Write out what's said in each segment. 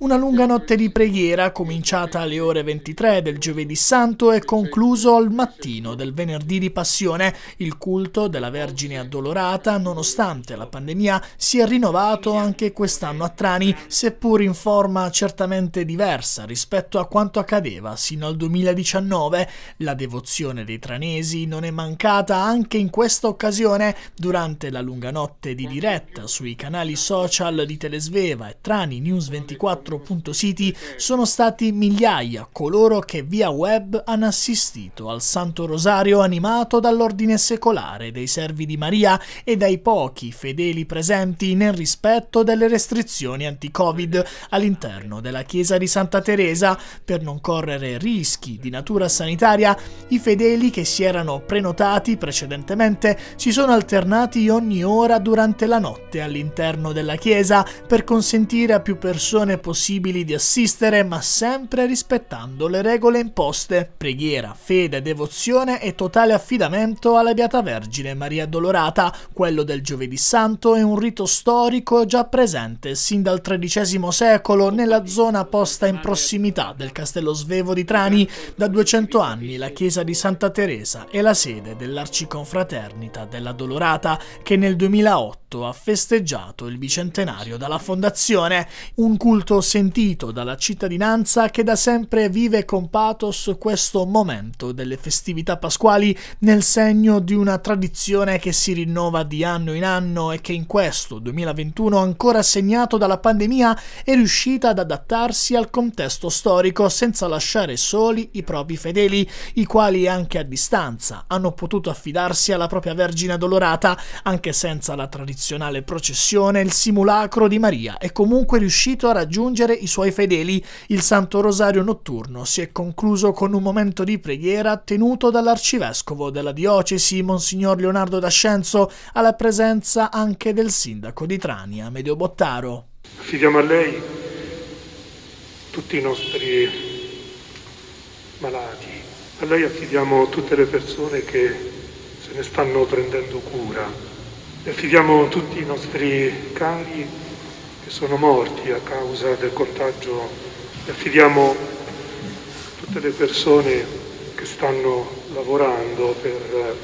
Una lunga notte di preghiera, cominciata alle ore 23 del giovedì santo e concluso al mattino del venerdì di passione, il culto della Vergine addolorata, nonostante la pandemia, si è rinnovato anche quest'anno a Trani, seppur in forma certamente diversa rispetto a quanto accadeva sino al 2019. La devozione dei tranesi non è mancata anche in questa occasione, durante la lunga notte di diretta sui canali social di Telesveva e Trani News 24 4.City sono stati migliaia coloro che via web hanno assistito al Santo Rosario animato dall'ordine secolare dei servi di Maria e dai pochi fedeli presenti nel rispetto delle restrizioni anti-Covid all'interno della chiesa di Santa Teresa per non correre rischi di natura sanitaria i fedeli che si erano prenotati precedentemente si sono alternati ogni ora durante la notte all'interno della chiesa per consentire a più persone possibili possibili di assistere, ma sempre rispettando le regole imposte. Preghiera, fede, devozione e totale affidamento alla Beata Vergine Maria Dolorata. Quello del Giovedì Santo è un rito storico già presente sin dal XIII secolo nella zona posta in prossimità del Castello Svevo di Trani. Da 200 anni la chiesa di Santa Teresa è la sede dell'Arciconfraternita della Dolorata che nel 2008 ha festeggiato il bicentenario dalla fondazione, un culto sentito dalla cittadinanza che da sempre vive con pathos questo momento delle festività pasquali nel segno di una tradizione che si rinnova di anno in anno e che in questo 2021 ancora segnato dalla pandemia è riuscita ad adattarsi al contesto storico senza lasciare soli i propri fedeli, i quali anche a distanza hanno potuto affidarsi alla propria Vergine Dolorata anche senza la tradizionale processione, il simulacro di Maria è comunque riuscito a raggiungere stringere i suoi fedeli il Santo Rosario notturno si è concluso con un momento di preghiera tenuto dall'arcivescovo della diocesi, Monsignor Leonardo D'Ascenzo, alla presenza anche del sindaco di Trania, Medio Bottaro. Affidiamo a lei tutti i nostri malati, a lei affidiamo tutte le persone che se ne stanno prendendo cura, affidiamo tutti i nostri cari che sono morti a causa del contagio. Affidiamo tutte le persone che stanno lavorando per eh,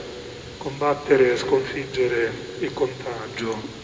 combattere e sconfiggere il contagio.